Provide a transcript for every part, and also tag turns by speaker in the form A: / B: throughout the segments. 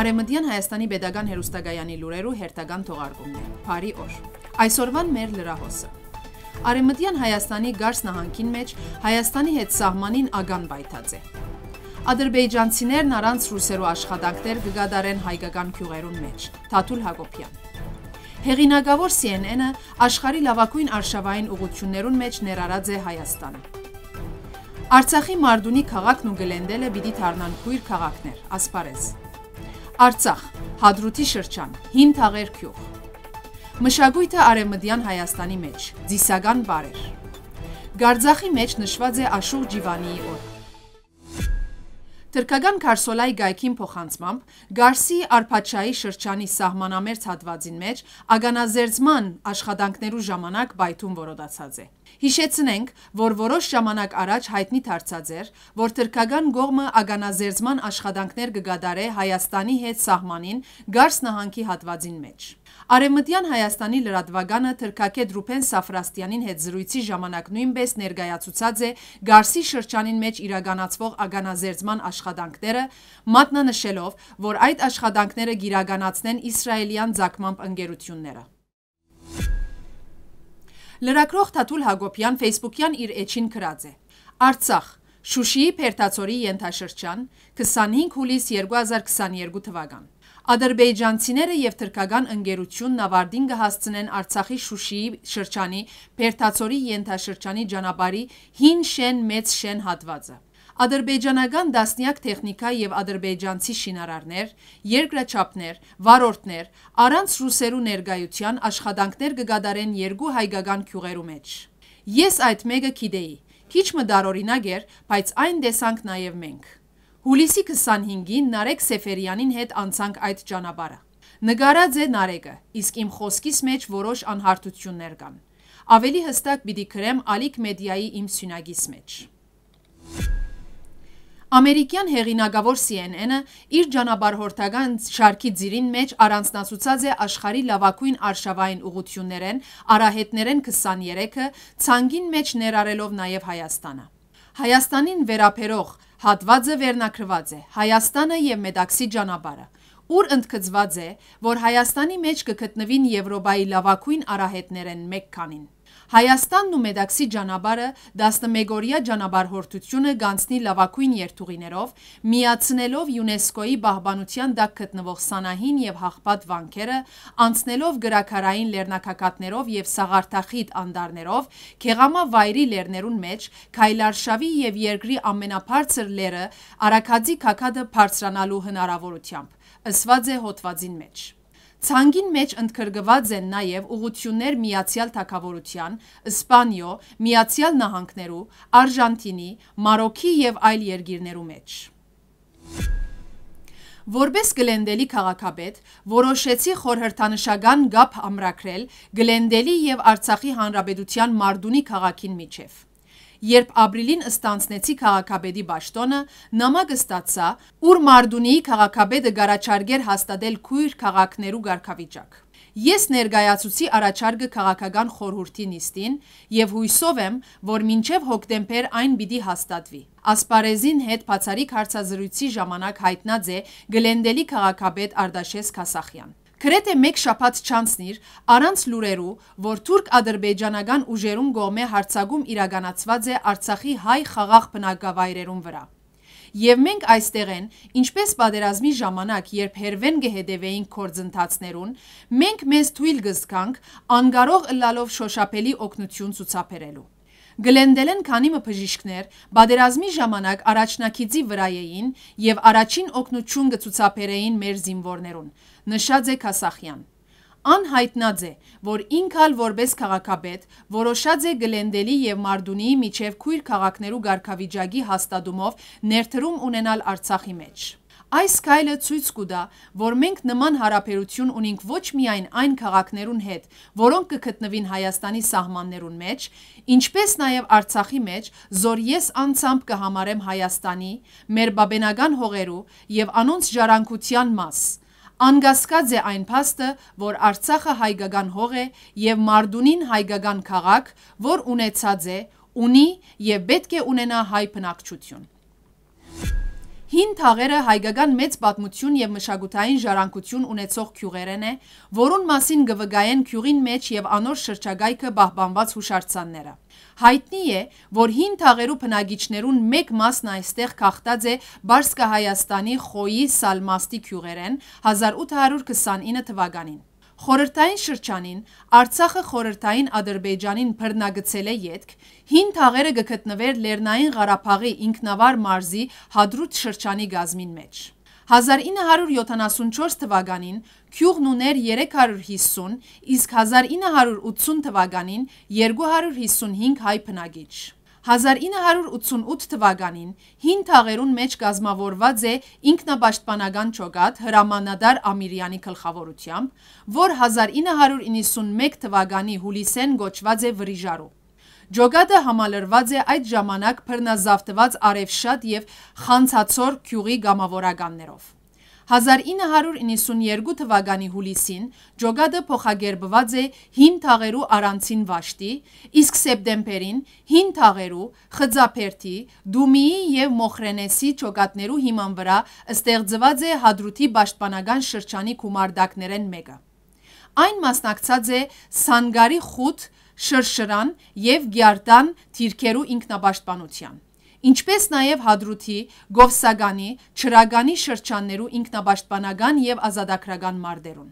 A: Արեմդյան Հայաստանի Պետական Հերուստագայանի լուրերու հերթական թողարկումն է։ Բարի օր։ Այսօրվան մեր լրահոսը։ Արեմդյան Հայաստանի Գարս նահանգին մեջ Հայաստանի հետ սահմանին ագան բայթած է։ Ադրբեջանցիներն առանց ռուսերու աշխատանքներ կգադարեն հայկական քյուղերուն մեջ։ Թաթուլ Հակոբյան։ Հեղինակավոր CNN-ը աշխարի լավագույն արշավային ուղություններուն մեջ ներառած է Հայաստանը։ Արցախի Մարդունի քաղաքն ու գլենդելը՝ պիտի թառնան քույր քաղաքներ, ասպարես։ Արցախ, Հադրութի շրջան, Հին թաղեր գյուղ։ Մշակույթը Արևմտյան Հայաստանի մեջ, Ձիսական բարեր։ Գարձախի մեջ նշված է Աշուղ Ջիվանիի օր։ Թրկական Քարսոլայի գայքին փոխանցմամբ Գարսի Արփաչայի շրջանի սահմանամերձ հատվածին մեջ ագանազերծման աշխատանքներու ժամանակ բայթուն որոդացած է։ Հիշեցնենք, որ որոշ ժամանակ առաջ հայտնի դարձած էր, որ թրքական գողմը ագանազերծման աշխատանքներ կգադարե Հայաստանի հետ սահմանին Գարս նահանգի հատվածին մեջ։ Արևմտյան Հայաստանի լրատվականը թրքակետ Ռուփեն Սաֆրաստյանին հետ զրույցի ժամանակ նույնպես ներկայացուցած է Գարսի շրջանին մեջ իրականացվող ագանազերծման աշխատանքները, մատնանշելով, որ այդ աշխատանքները գիրականացնեն իսրայելյան ցակմամբ ընկերությունները։ Լրագրող Թաթուլ Հակոբյան Facebook-յան իր էջին գրած է. Արցախ Շուշիի Փերտացորի ենթաշրջան 25 հուլիս 2022 թվական Ադրբեջանցիները եւ թրկական ընկերությունն ավարտին կհասցնեն Արցախի Շուշիի շրջանի Փերտացորի ենթաշրջանի ճանապարհի հին շեն մեծ շեն հատվածը ադրբեջանական դասնյակ տեխնիկա և ադրբեջանցի շինարարներ, երկրաչապներ, վարորդներ, առանց ռուսերու ներգայության աշխատանքներ կգադարեն երկու հայգական քյուղերու մեջ։ Ես այդ մեկը կիդեի, քիչ մդարորինակ էր, բայց այն տեսանք նաև մենք։ Հուլիսի 25-ին Նարեկ Սեֆերյանին հետ անցանք այդ ճանապարհը։ Նգարած է Նարեկը, իսկ իմ խոսքիս մեջ որոշ անհարթություններ կան։ Ավելի հստակ պիտի գրեմ Ալիք մեդիայի իմ սյունագիս մեջ։ Ամերիկյան հեղինակավոր CNN-ը իր ճանապարհորդական շարքի ձիրին մեջ առանձնացուցած է աշխարհի լավագույն արշավային ուղղություններեն, արահետներեն 23-ը, ցանգին մեջ ներառելով նաև Հայաստանը։ Հայաստանին վերաբերող հատվածը վերնագրված է Հայաստանը եւ Մեդաքսի ճանապարհը ուր ընդգծված է, որ Հայաստանի մեջ կգտնվին Եվրոպայի լավագույն արահետներեն մեկ քանին։ Հայաստանն ու Մեդաքսի ճանապարհը 11-օրյա ճանապարհորդությունը գանցնի լավագույն երթուղիներով, միացնելով ՅՈՒՆԵՍԿՕ-ի պահպանության տակ գտնվող Սանահին եւ Հաղպատ վանքերը, անցնելով գրաքարային լեռնաքակատներով եւ սաղարթախիտ անդարներով, Քեղամա վայրի լեռներուն մեջ Քայլարշավի եւ երկրի ամենաբարձր լերը Արաքաձի քակադը բարձրանալու հնարավորությամբ, ըսված է հոդվածին մեջ։ Ցանգին մեջ ընդգրկված են նաև ուղություններ Միացյալ Թագավորության, Իսպանիո, Միացյալ Նահանգներու, Արժանտինի, Մարոկի եւ այլ երկիրներու մեջ։ Որպես Գլենդելի քաղաքապետ որոշեցի խորհրդանշական գապ ամրակրել Գլենդելի եւ Արցախի Հանրապետության Մարդունի քաղաքին միջև։ Երբ ապրիլին ստանցնեցի քաղաքաբեդի ճաշտոնը, նամակը ստացա, ուր Մարդունիի քաղաքաբեդը գարաչարգեր հաստատել քույր քաղաքներու ղարքավիճակ։ Ես ներգայացուցի առաջարկը քաղաքական խորհրդի նիստին եւ հույսով եմ, որ մինչեւ հոկտեմբեր այն պիտի հաստատվի։ Ասպարեզին հետ բացարիք հարցազրույցի ժամանակ հայտնած է Գլենդելի քաղաքապետ Արդաշես Քասախյան։ Գրեթե մեկ շաբաթ չանցնիր առանց լուրերու, որ թուրք-ադրբեջանական ուժերուն կողմէ հարձակում իրականացված է Արցախի հայ խաղաղ բնակավայրերուն վրա։ Եվ մենք այստեղ են, ինչպես պատերազմի ժամանակ, երբ հերվեն կհետևեինք գործընթացներուն, մենք մեզ թույլ կզգանք անկարող ըլլալով շոշափելի օգնություն ցուցաբերելու։ Գլենդել են քանի մը բժիշկներ, բادرազմի ժամանակ առաջնակիցի վրա էին եւ առաջին օգնություն գծուցապերեին մեր զինվորներուն։ Նշած է Քասախյան անհայտնած է, որ ինքալ որպես քաղաքապետ որոշած է գլենդելի և մարդունիի միջև կույր քաղաքներու գարկավիճագի հաստադումով ներթրում ունենալ արցախի մեջ։ Այս քայլը ցույց կտա, որ մենք նման հարաբերություն ունենք ոչ միայն այն քաղաքներուն հետ, որոնք կգտնվին Հայաստանի սահմաններուն մեջ, ինչպես նաև Արցախի մեջ, զոր ես անցամբ կհամարեմ Հայաստանի, մեր բաբենական հողերու եւ անոնց ժառանգության մաս։ Անգասկած է այն փաստը, որ Արցախը հայկական հող է եւ Մարդունին հայկական քաղաք, որ ունեցած է, ունի եւ պետք է ունենա հայ բնակչություն։ Հին թաղերը հայկական մեծ պատմություն եւ մշակութային ժառանգություն ունեցող քյուղերեն է, որուն մասին գվգայեն քյուղին մեջ եւ անոր շրջագայքը պահպանված հուշարձանները։ Հայտնի է, որ հին թաղերու բնագիչներուն մեկ մասն այստեղ քաղտած է Բարսկա Հայաստանի Խոյի Սալմաստի քյուղերեն 1829 թվականին։ Խորհրդային շրջանին Արցախը խորհրդային Ադրբեջանին բռնագցել է յետք, հին թաղերը գտնվեր Լեռնային Ղարաբաղի ինքնավար մարզի Հադրուտ շրջանի գազմին մեջ։ 1974 թվականին Քյուղն ուներ 350, իսկ 1980 թվականին 255 հայ բնակիչ։ 1988 թվականին հին թաղերուն մեջ կազմավորված է ինքնաբաշտպանական ճոգատ հրամանադար Ամիրյանի գլխավորությամբ, որ 1991 թվականի հուլիսեն գոչված է Վրիժարու։ Ջոգատը համալրված է այդ ժամանակ բռնազավթված Արևշատ եւ Խանցածոր գյուղի գամավորականներով։ 1992 թվականի հուլիսին ջոգադը փոխագերբված է հին թաղերու արանցին վաշտի, իսկ սեպտեմբերին հին թաղերու, խծափերթի, դումիի և մոխրենեսի ջոգատներու հիման վրա ստեղծված է հադրութի բաշտպանական շրջանի կումարդակներեն մեկը։ Այն մասնակցած է Սանգարի խութ, շրշրան և գյարտան թիրքերու ինքնաբաշտպանության ինչպես նաև Հադրութի, Գովսագանի, Չրագանի շրջաններու ինքնապաշտպանական եւ ազատագրական մարտերուն։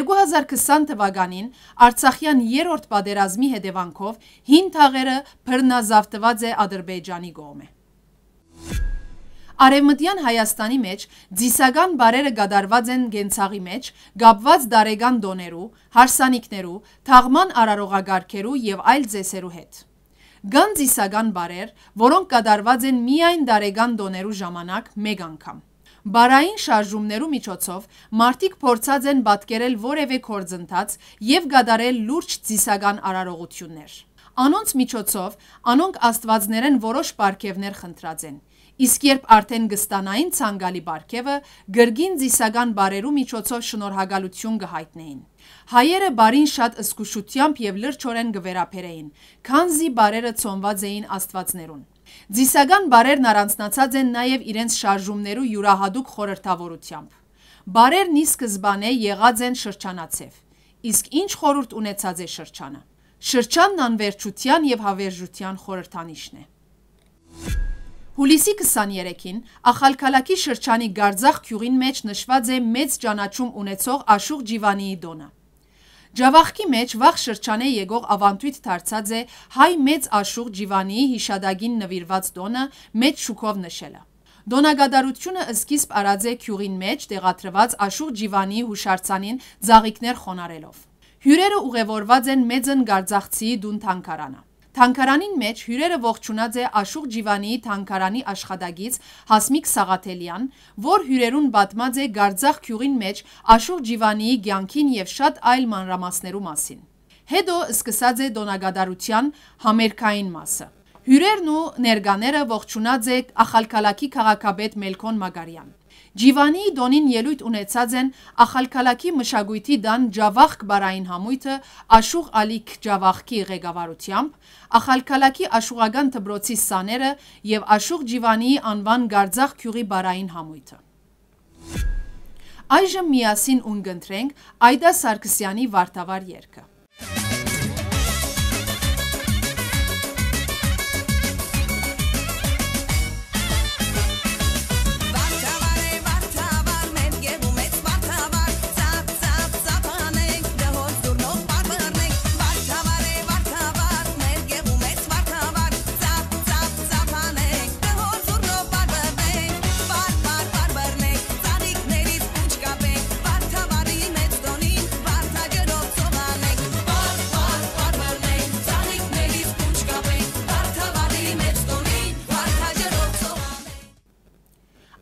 A: 2020 թվականին Արցախյան 3-րդ պատերազմի հետևանքով հին թաղերը բռնազավթված է Ադրբեջանի կողմէ։ Արևմտյան Հայաստանի մեջ դիսական բարերը գադարված են գենցաղի մեջ, գապված դարեգան դոներու, հարսանիքներու, թաղման արարողագարքերու եւ այլ ձեսերու հետ գանձիսական բարեր, որոնք կատարված են միայն դարեգան դոներու ժամանակ մեկ անգամ։ Բարային շարժումներու միջոցով մարդիկ փորձած են պատկերել որևէ կորձընթաց եւ գադարել լուրջ ծիսական արարողություններ։ Անոնց միջոցով անոնք աստվածներեն որոշ պարգևներ խնդրած են։ Իսկ երբ արդեն գստանային ցանգալի բարգևը գրգին ծիսական բարերու միջոցով շնորհակալություն կհայտնեին։ Հայերը բարին շատ ըսկուշությամբ եւ լրջորեն գվերապերեին, քանզի բարերը ծոնված էին աստվածներուն։ Ձիսական բարերն առանցնացած են նաև իրենց շարժումներու յուրահատուկ խորհրդավորությամբ։ Բարերն ի սկզբանե եղած են շրջանացև, իսկ ինչ խորուրդ ունեցած է շրջանը։ Շրջանն անվերջության եւ հավերժության խորհրդանիշն է։ Thank you Հուլիսի 23-ին Ախալքալակի շրջանի Գարձախ գյուղին մեջ նշված է մեծ ճանաչում ունեցող Աշուղ Ջիվանիի դոնը։ Ջավախքի մեջ վաղ շրջանե եկող ավանդույթ դարձած է հայ մեծ Աշուղ Ջիվանիի հիշադակին նվիրված դոնը մեծ շուկով նշելը։ Դոնագադարությունը սկիզբ արած է գյուղին մեջ տեղադրված Աշուղ Ջիվանիի հուշարձանին ծաղիկներ խոնարելով։ Հյուրերը ուղևորված են մեծն Գարձախցիի դուն թանկարանը։ Թանկարանին մեջ հյուրերը ողջունած է Աշուղ Ջիվանիի թանկարանի աշխատագից Հասմիկ Սաղաթելյան, որ հյուրերուն պատմած է Գարձախ քյուղին մեջ Աշուղ Ջիվանիի ցանկին եւ շատ այլ մանրամասներու մասին։ Հետո սկսած է դոնագադարության համերկային մասը։ Հյուրերն ու ներգաները ողջունած է Ախալքալակի քաղաքապետ Մելքոն Մագարյան։ Ջիվանիի դոնին ելույթ ունեցած են ախալքալաքի մշագույթի դան ջավախք բարային համույթը աշուղ ալիք ջավախքի ղեկավարությամբ, ախալքալաքի աշուղական թբրոցի սաները և աշուղ ջիվանիի անվան գարձախ կյուղի բարային համույթը։ Այժմ միասին ունգընտրենք այդա Սարկսյանի վարտավար երկը։